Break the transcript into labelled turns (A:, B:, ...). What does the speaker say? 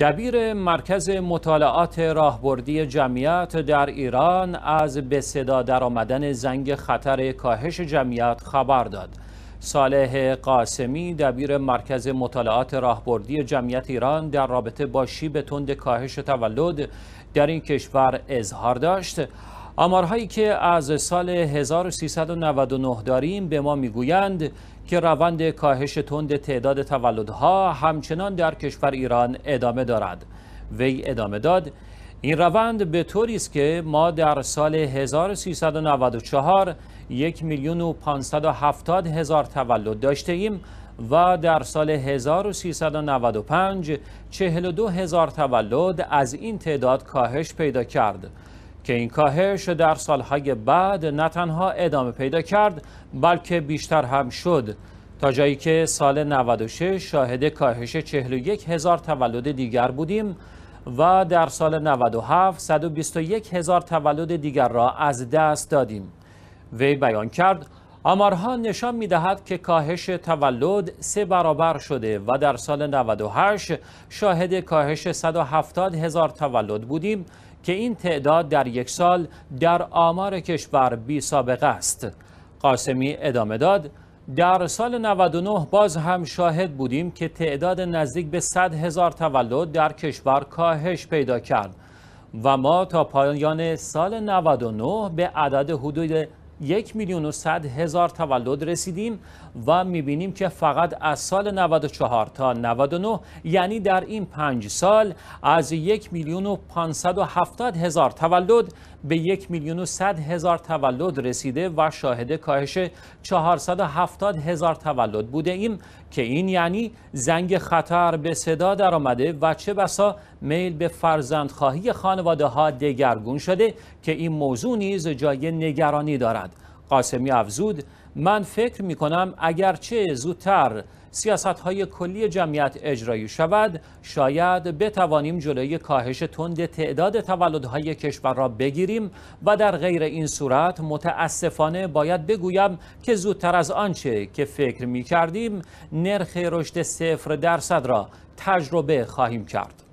A: دبیر مرکز مطالعات راهبردی جمعیت در ایران از به صدا درآمدن زنگ خطر کاهش جمعیت خبر داد. صالح قاسمی دبیر مرکز مطالعات راهبردی جمعیت ایران در رابطه با شیب تند کاهش تولد در این کشور اظهار داشت آمارهایی که از سال 1399 داریم به ما میگویند که روند کاهش تند تعداد تولدها همچنان در کشور ایران ادامه دارد وی ادامه داد این روند به طوری است که ما در سال 1394 یک میلیون و هفتاد هزار تولد داشته ایم و در سال 1395 42 هزار تولد از این تعداد کاهش پیدا کرد که این کاهش در سالهای بعد نه تنها ادامه پیدا کرد بلکه بیشتر هم شد تا جایی که سال 96 شاهد کاهش 41 هزار تولد دیگر بودیم و در سال 97 121 هزار تولد دیگر را از دست دادیم وی بیان کرد آمارها نشان می دهد که کاهش تولد سه برابر شده و در سال 98 شاهد کاهش 170 هزار تولد بودیم که این تعداد در یک سال در آمار کشور بی سابقه است قاسمی ادامه داد در سال 99 باز هم شاهد بودیم که تعداد نزدیک به 100 هزار تولد در کشور کاهش پیدا کرد و ما تا پایان سال 99 به عدد حدود یک میلیون و صد هزار تولد رسیدیم و میبینیم که فقط از سال 94 تا 99 یعنی در این پنج سال از یک میلیون و هفتاد هزار تولد به یک میلیون و صد هزار تولد رسیده و شاهد کاهش 470 هزار تولد بوده ایم که این یعنی زنگ خطر به صدا در آمده و چه بسا میل به فرزندخواهی خانواده ها دگرگون شده که این موضوع نیز جای نگرانی دارد قاسمی افزود من فکر می کنم اگرچه زودتر سیاست های کلی جمعیت اجرایی شود شاید بتوانیم جلوی کاهش تند تعداد تولدهای کشور را بگیریم و در غیر این صورت متاسفانه باید بگویم که زودتر از آنچه که فکر می کردیم نرخ رشد صفر درصد را تجربه خواهیم کرد.